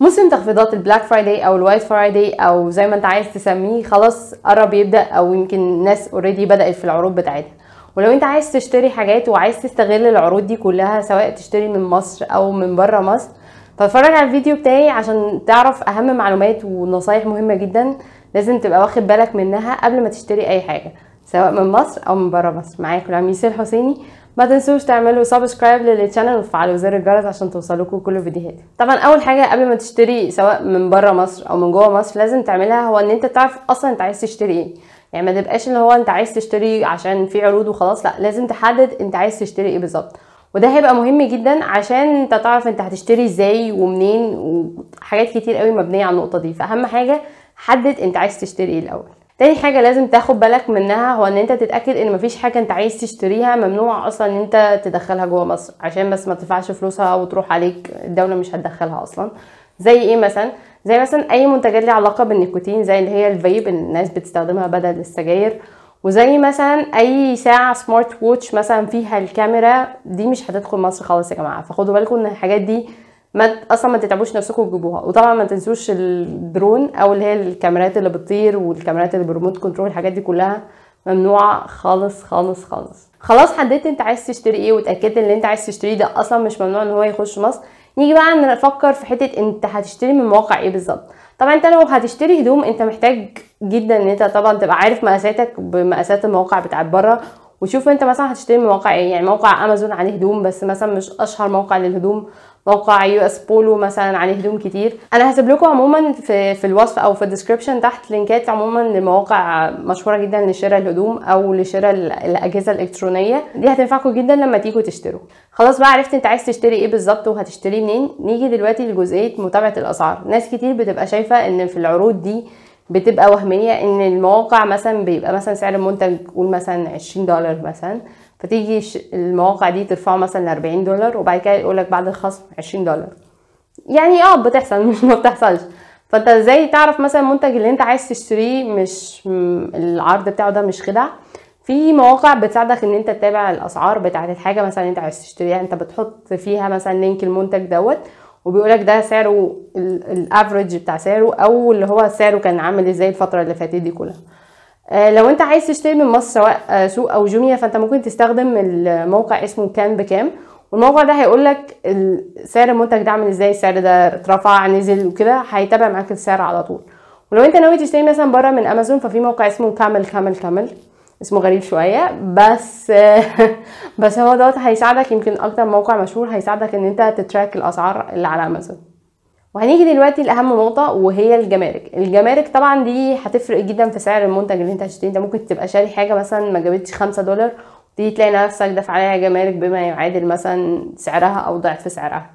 موسم تخفيضات البلاك فرايداي او الوايت فرايداي او زي ما انت عايز تسميه خلاص قرب يبدا او يمكن الناس اوريدي بدات في العروض بتاعتها ولو انت عايز تشتري حاجات وعايز تستغل العروض دي كلها سواء تشتري من مصر او من بره مصر فاتفرج على الفيديو بتاعي عشان تعرف اهم معلومات ونصايح مهمه جدا لازم تبقى واخد بالك منها قبل ما تشتري اي حاجه سواء من مصر او من بره مصر معاكم العميس الحسيني ما تنسوش تعملوا سبسكرايب للشانل وتفعلوا زر الجرس عشان توصلوكوا كل فيديوهاتي طبعا اول حاجه قبل ما تشتري سواء من بره مصر او من جوه مصر لازم تعملها هو ان انت تعرف اصلا انت عايز تشتري ايه يعني ما تبقاش اللي هو انت عايز تشتري عشان في عروض وخلاص لا لازم تحدد انت عايز تشتري ايه بالظبط وده هيبقى مهم جدا عشان انت تعرف انت هتشتري ازاي ومنين وحاجات كتير قوي مبنيه على النقطه دي فاهم حاجه حدد انت عايز تشتري ايه الاول تاني حاجه لازم تاخد بالك منها هو ان انت تتاكد ان مفيش حاجه انت عايز تشتريها ممنوع اصلا ان انت تدخلها جوه مصر عشان بس ما تدفعش فلوسها وتروح عليك الدوله مش هتدخلها اصلا زي ايه مثلا زي مثلا اي منتجات ليها علاقه بالنيكوتين زي اللي هي الفيب الناس بتستخدمها بدل السجاير وزي مثلا اي ساعه سمارت ووتش مثلا فيها الكاميرا دي مش هتدخل مصر خالص يا جماعه فخدوا بالكم ان الحاجات دي ما اصلا ما تتعبوش نفسكم تجيبوها وطبعا ما تنسوش الدرون او اللي هي الكاميرات اللي بتطير والكاميرات اللي بالريموت كنترول الحاجات دي كلها ممنوعه خالص خالص خالص خلاص حددت انت عايز تشتري ايه واتاكدت ان انت عايز تشتريه ده اصلا مش ممنوع ان هو يخش مصر نيجي بقى نفكر في حته انت هتشتري من مواقع ايه بالظبط طبعا انت لو هتشتري هدوم انت محتاج جدا ان انت طبعا تبقى عارف مقاساتك بمقاسات المواقع بتاعت بره وشوف انت مثلا هتشتري من مواقع ايه يعني موقع امازون عليه هدوم بس مثلا مش اشهر موقع للهدوم موقع يو اس بولو مثلا عليه هدوم كتير انا هسيب لكم عموما في في الوصف او في الديسكربشن تحت لينكات عموما لمواقع مشهوره جدا لشراء الهدوم او لشراء الاجهزه الالكترونيه دي هتنفعكم جدا لما تيجوا تشتروا خلاص بقى عرفت انت عايز تشتري ايه بالظبط وهتشتريه منين نيجي دلوقتي لجزئيه متابعه الاسعار ناس كتير بتبقى شايفه ان في العروض دي بتبقى وهميه ان المواقع مثلا بيبقى مثلا سعر المنتج قول مثلا 20 دولار مثلا فتيجي المواقع دي ترفعه مثلا ل 40 دولار وبعد كده يقول لك بعد الخصم 20 دولار يعني اه بتحصل مش ما بتحصلش فانت ازاي تعرف مثلا المنتج اللي انت عايز تشتريه مش العرض بتاعه ده مش خدع في مواقع بتساعدك ان انت تتابع الاسعار بتاعه الحاجه مثلا انت عايز تشتريها انت بتحط فيها مثلا لينك المنتج دوت وبيقولك ده سعره الافريج بتاع سعره او اللي هو سعره كان عامل ازاي الفتره اللي فاتت دي كلها آه، لو انت عايز تشتري من مصر سواء آه، سوق او جوميا فانت ممكن تستخدم الموقع اسمه كان بكام والموقع ده هيقول لك سعر المنتج ده عامل ازاي السعر ده اترفع نزل وكده هيتابع معاك السعر على طول ولو انت ناوي تشتري مثلا بره من امازون ففي موقع اسمه كامل كامل كامل اسمه غريب شويه بس بس هو دوت هيساعدك يمكن اكتر موقع مشهور هيساعدك ان انت تتراك الاسعار اللي على امازون وهنيجي دلوقتي لاهم نقطه وهي الجمارك الجمارك طبعا دي هتفرق جدا في سعر المنتج اللي انت هتشتريه انت ممكن تبقى شاري حاجه مثلا ما جابتش خمسة دولار وتيجي تلاقي نفسك دافع عليها جمارك بما يعادل مثلا سعرها او ضعف سعرها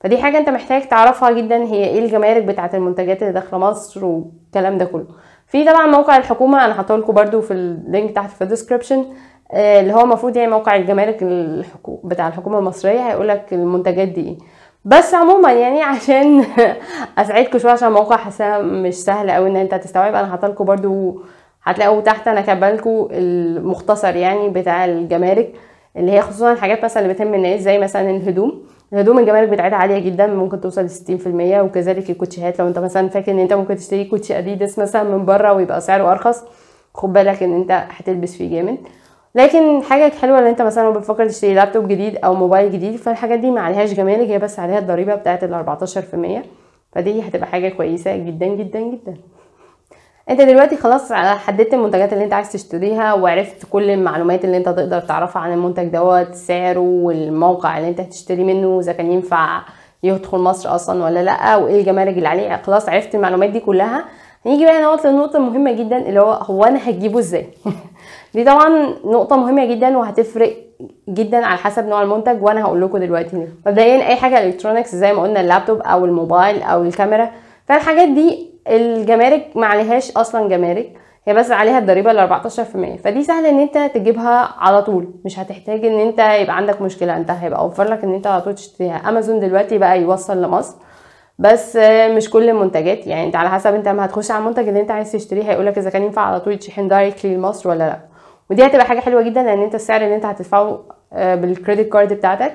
فدي حاجه انت محتاج تعرفها جدا هي ايه الجمارك بتاعه المنتجات اللي داخله مصر والكلام ده كله في طبعا موقع الحكومه انا هحطهولكوا برده في اللينك تحت في الديسكربشن آه، اللي هو المفروض يعني موقع الجمارك الحكو... بتاع الحكومه المصريه هيقولك المنتجات دي ايه بس عموما يعني عشان اسعدكم شويه عشان الموقع حاساه مش سهل قوي ان انت تستوعب انا لكم برضو هتلاقوا تحت انا كاتبه المختصر يعني بتاع الجمارك اللي هي خصوصا الحاجات مثلا اللي بتهم الناس زي مثلا الهدوم الهدوم الجمارك بتاعتها عاليه جدا ممكن توصل ل 60% وكذلك الكوتشيهات لو انت مثلا فاكر ان انت ممكن تشتري كوتشي اديدس مثلا من بره ويبقى سعره ارخص خد بالك ان انت هتلبس فيه جامد لكن حاجه حلوه ان انت مثلا بتفكر تشتري لابتوب جديد او موبايل جديد فالحاجات دي ما عليهاش جمارك هي بس عليها الضريبه بتاعه ال 14% فدي هتبقى حاجه كويسه جدا جدا جدا انت دلوقتي خلاص حددت المنتجات اللي انت عايز تشتريها وعرفت كل المعلومات اللي انت تقدر تعرفها عن المنتج دوت سعره والموقع اللي انت هتشتري منه اذا كان ينفع يدخل مصر اصلا ولا لا وايه الجمارك اللي عليه خلاص عرفت المعلومات دي كلها هنيجي بقى نقطة النقطة المهمه جدا اللي هو هو انا هجيبه ازاي دي طبعا نقطه مهمه جدا وهتفرق جدا على حسب نوع المنتج وانا هقول لكم دلوقتي مبدئيا اي حاجه الكترونكس زي ما قلنا اللابتوب او الموبايل او الكاميرا فالحاجات دي الجمارك ما عليهاش اصلا جمارك هي بس عليها الضريبه ال 14% فدي سهل ان انت تجيبها على طول مش هتحتاج ان انت يبقى عندك مشكله انت هيبقى اوفر لك ان انت على طول تشتريها امازون دلوقتي بقى يوصل لمصر بس مش كل المنتجات يعني انت على حسب انت لما هتخش على المنتج اللي انت عايز تشتريه هيقولك اذا كان ينفع على طول يتشحن دايركتلي لمصر ولا لا ودي هتبقى حاجه حلوه جدا لان انت السعر اللي انت هتدفعه آه، بالكريدت كارد بتاعتك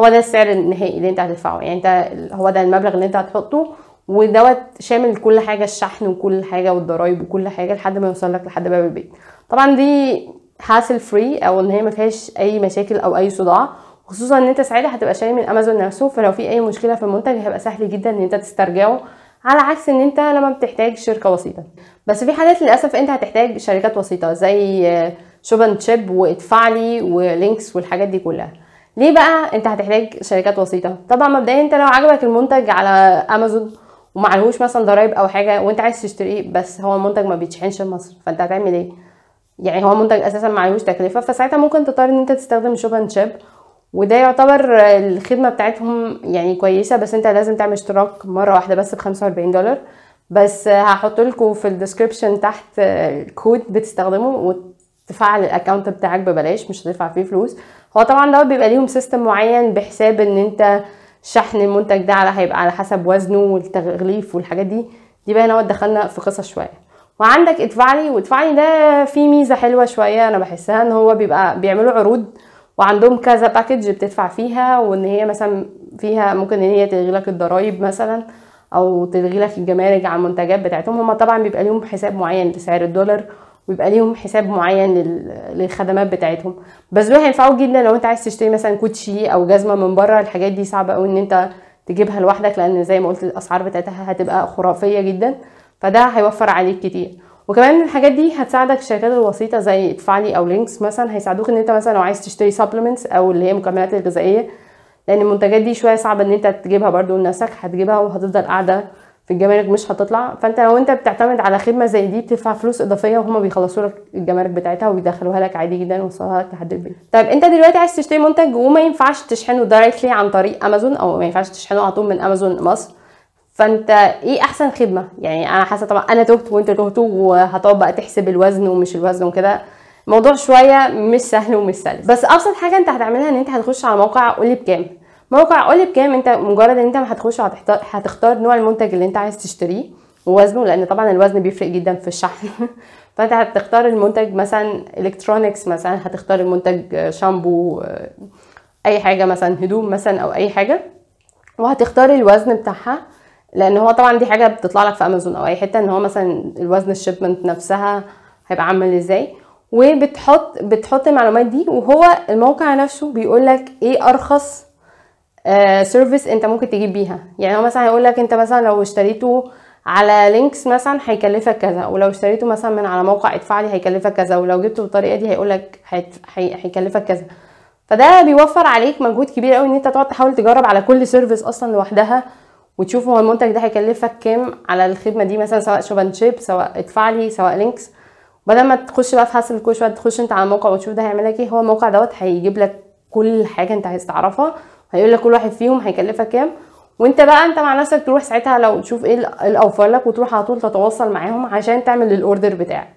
هو ده السعر النهائي اللي انت هتدفعه يعني انت هو ده المبلغ اللي انت هتحطه ودوت شامل كل حاجه الشحن وكل حاجه والضرايب وكل حاجه لحد ما يوصل لك لحد باب البيت طبعا دي هاسل فري او ان هي ما فيهاش اي مشاكل او اي صداع خصوصا ان انت ساعتها هتبقى شاري من امازون نفسه فلو في اي مشكله في المنتج هيبقى سهل جدا ان انت تسترجعه على عكس ان انت لما بتحتاج شركه وسيطه بس في حالات للاسف انت هتحتاج شركات وسيطه زي شوب اند شيب وادفع لي ولينكس والحاجات دي كلها ليه بقى انت هتحتاج شركات وسيطه طبعا مبدئيا انت لو عجبك المنتج على امازون ومعلهوش مثلا ضرايب او حاجه وانت عايز تشتريه بس هو المنتج ما بيتشحنش في مصر فانت هتعمل ايه يعني هو منتج اساسا معلهوش تكلفه فساعتها ممكن تضطر ان انت تستخدم شوب اند شيب وده يعتبر الخدمه بتاعتهم يعني كويسه بس انت لازم تعمل اشتراك مره واحده بس ب 45 دولار بس هحط لكم في الديسكربشن تحت الكود بتستخدمه تفعل الاكونت بتاعك ببلاش مش هتدفع فيه فلوس هو طبعا دوت بيبقى ليهم سيستم معين بحساب ان انت شحن المنتج ده على هيبقى على حسب وزنه والتغليف والحاجات دي دي بقى دوت دخلنا في قصص شويه وعندك ادفعلي وادفعلي ده فيه ميزه حلوه شويه انا بحسها ان هو بيبقى بيعملوا عروض وعندهم كذا باكج بتدفع فيها وان هي مثلا فيها ممكن ان هي تلغي لك الضرايب مثلا او تلغي لك الجمارك على المنتجات بتاعتهم هما طبعا بيبقى ليهم حساب معين لسعر الدولار ويبقى ليهم حساب معين للخدمات بتاعتهم بس دول هينفعوك جدا لو انت عايز تشتري مثلا كوتشي او جزمه من بره الحاجات دي صعبه قوي ان انت تجيبها لوحدك لان زي ما قلت الاسعار بتاعتها هتبقى خرافيه جدا فده هيوفر عليك كتير وكمان الحاجات دي هتساعدك الشركات الوسيطه زي ادفعلي او لينكس مثلا هيساعدوك ان انت مثلا لو عايز تشتري سبلمنتس او اللي هي مكملات الغذائيه لان المنتجات دي شويه صعبه ان انت تجيبها برضو لنفسك هتجيبها وهتفضل قاعده في الجمارك مش هتطلع فانت لو انت بتعتمد على خدمه زي دي بتدفع فلوس اضافيه وهما بيخلصوا لك الجمارك بتاعتها وبيدخلوها لك عادي جدا ويوصلوها لك لحد البيت طيب انت دلوقتي عايز تشتري منتج وما ينفعش تشحنه دايركتلي عن طريق امازون او ما ينفعش تشحنه على طول من امازون مصر فانت ايه احسن خدمه يعني انا حاسه طبعا انا تهت وانت تهت وهتقعد بقى تحسب الوزن ومش الوزن وكده الموضوع شويه مش سهل ومش سلس بس ابسط حاجه انت هتعملها ان انت هتخش على موقع قولي بكام موقع قولي بكام انت مجرد ان انت هتخش هتختار نوع المنتج اللي انت عايز تشتريه ووزنه لان طبعا الوزن بيفرق جدا في الشحن فانت هتختار المنتج مثلا الكترونكس مثلا هتختار المنتج شامبو آه، اي حاجه مثلا هدوم مثلا او اي حاجه وهتختار الوزن بتاعها لان هو طبعا دي حاجه بتطلع لك في امازون او اي حته ان هو مثلا الوزن الشيبمنت نفسها هيبقى عامل ازاي وبتحط بتحط المعلومات دي وهو الموقع نفسه بيقول لك ايه ارخص سيرفيس آه، انت ممكن تجيب بيها يعني هو مثلا هيقول لك انت مثلا لو اشتريته على لينكس مثلا هيكلفك كذا ولو اشتريته مثلا من على موقع ادفع لي هيكلفك كذا ولو جبته بالطريقه دي هيقول لك هيكلفك كذا فده بيوفر عليك مجهود كبير قوي ان انت تقعد تحاول تجرب على كل سيرفيس اصلا لوحدها وتشوف هو المنتج ده هيكلفك كام على الخدمه دي مثلا سواء شوبان شيب سواء ادفع لي سواء لينكس بدل ما تخش بقى في حسب كل شويه تخش انت على الموقع وتشوف ده هيعمل لك ايه هو الموقع دوت هيجيب لك كل حاجه انت عايز تعرفها هيقول لك كل واحد فيهم هيكلفك كام وانت بقى انت مع نفسك تروح ساعتها لو تشوف ايه الاوفر لك وتروح على طول تتواصل معاهم عشان تعمل الاوردر بتاعك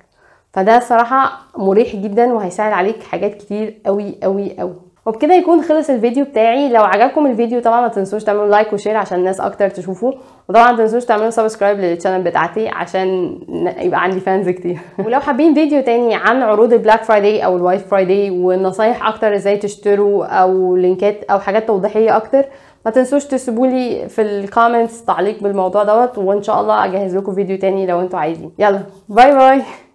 فده صراحه مريح جدا وهيسهل عليك حاجات كتير قوي قوي قوي وبكده يكون خلص الفيديو بتاعي لو عجبكم الفيديو طبعا ما تنسوش تعملوا لايك وشير عشان الناس اكتر تشوفه وطبعا ما تنسوش تعملوا سبسكرايب للشانل بتاعتي عشان يبقى عندي فانز كتير ولو حابين فيديو تاني عن عروض البلاك فرايداي او الوايت فرايداي والنصايح اكتر ازاي تشتروا او لينكات او حاجات توضيحيه اكتر ما تنسوش تسيبوا لي في الكومنتس تعليق بالموضوع دوت وان شاء الله اجهز لكم فيديو تاني لو انتوا عايزين يلا باي باي